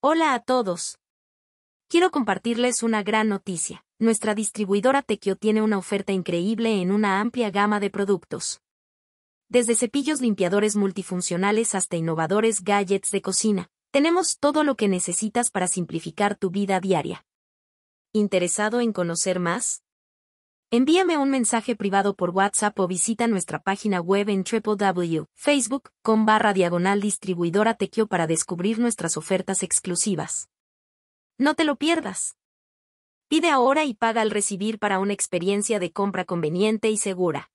Hola a todos. Quiero compartirles una gran noticia. Nuestra distribuidora Tequio tiene una oferta increíble en una amplia gama de productos. Desde cepillos limpiadores multifuncionales hasta innovadores gadgets de cocina, tenemos todo lo que necesitas para simplificar tu vida diaria. ¿Interesado en conocer más? Envíame un mensaje privado por WhatsApp o visita nuestra página web en www.facebook.com barra diagonal distribuidora Tequio para descubrir nuestras ofertas exclusivas. No te lo pierdas. Pide ahora y paga al recibir para una experiencia de compra conveniente y segura.